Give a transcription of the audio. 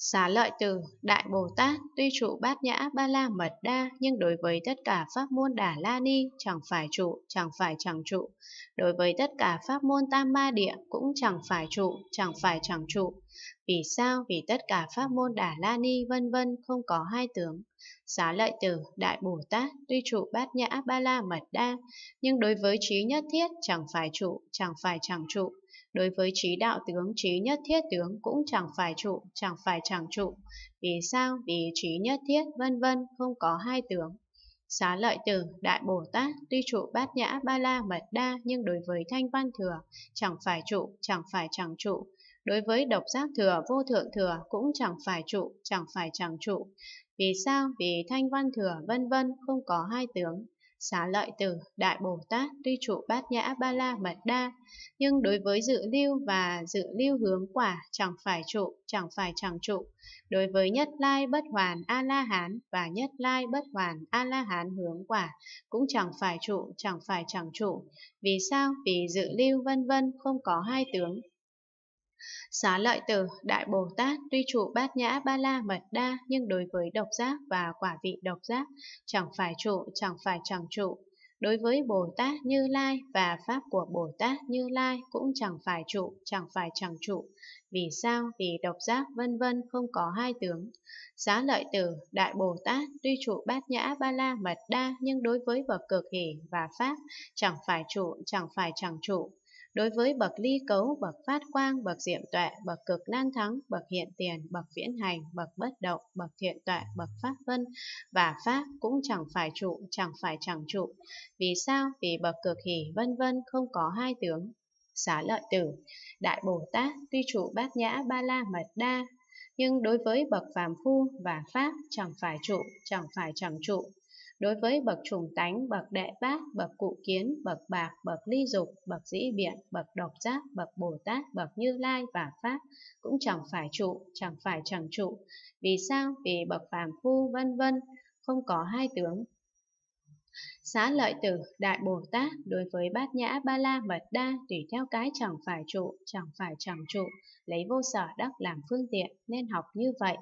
Xá lợi từ Đại Bồ Tát tuy trụ bát nhã ba la mật đa nhưng đối với tất cả pháp môn đà la ni chẳng phải trụ, chẳng phải chẳng trụ. Đối với tất cả pháp môn tam ma địa cũng chẳng phải trụ, chẳng phải chẳng trụ. Vì sao? Vì tất cả pháp môn đà la ni vân vân không có hai tướng. Xá lợi từ Đại Bồ Tát tuy trụ bát nhã ba la mật đa nhưng đối với trí nhất thiết chẳng phải trụ, chẳng phải chẳng trụ. Đối với trí đạo tướng, trí nhất thiết tướng cũng chẳng phải trụ, chẳng phải chẳng trụ. Vì sao? Vì trí nhất thiết, vân vân, không có hai tướng. Xá lợi tử, đại Bồ Tát, tuy trụ bát nhã ba la mật đa nhưng đối với thanh văn thừa, chẳng phải trụ, chẳng phải chẳng trụ. Đối với độc giác thừa, vô thượng thừa cũng chẳng phải trụ, chẳng phải chẳng trụ. Vì sao? Vì thanh văn thừa vân vân không có hai tướng xá lợi từ đại bồ tát tuy trụ bát nhã ba la mật đa nhưng đối với dự lưu và dự lưu hướng quả chẳng phải trụ chẳng phải chẳng trụ đối với nhất lai bất hoàn a la hán và nhất lai bất hoàn a la hán hướng quả cũng chẳng phải trụ chẳng phải chẳng trụ vì sao vì dự lưu vân vân không có hai tướng Xá lợi tử, Đại Bồ Tát tuy trụ bát nhã ba la mật đa nhưng đối với độc giác và quả vị độc giác chẳng phải trụ, chẳng phải chẳng trụ. Đối với Bồ Tát Như Lai và Pháp của Bồ Tát Như Lai cũng chẳng phải trụ, chẳng phải chẳng trụ. Vì sao? Vì độc giác vân vân không có hai tướng. Xá lợi tử, Đại Bồ Tát tuy trụ bát nhã ba la mật đa nhưng đối với bậc cực hỷ và Pháp chẳng phải trụ, chẳng phải chẳng trụ. Đối với bậc ly cấu, bậc phát quang, bậc diệm tuệ, bậc cực nan thắng, bậc hiện tiền, bậc viễn hành, bậc bất động, bậc thiện tuệ, bậc pháp vân và pháp cũng chẳng phải trụ, chẳng phải chẳng trụ. Vì sao? Vì bậc cực hỷ vân vân không có hai tướng. Xá lợi tử, Đại Bồ Tát tuy trụ bát nhã ba la mật đa, nhưng đối với bậc phàm phu và pháp chẳng phải trụ, chẳng phải chẳng trụ, Đối với bậc trùng tánh, bậc đệ bát, bậc cụ kiến, bậc bạc, bậc ly dục, bậc dĩ biện, bậc độc giác, bậc Bồ Tát, bậc Như Lai và Pháp cũng chẳng phải trụ, chẳng phải chẳng trụ. Vì sao? Vì bậc phàm phu vân vân, không có hai tướng, Xá lợi tử, đại Bồ Tát, đối với bát nhã ba la mật đa, tùy theo cái chẳng phải trụ, chẳng phải chẳng trụ, lấy vô sở đắc làm phương tiện, nên học như vậy.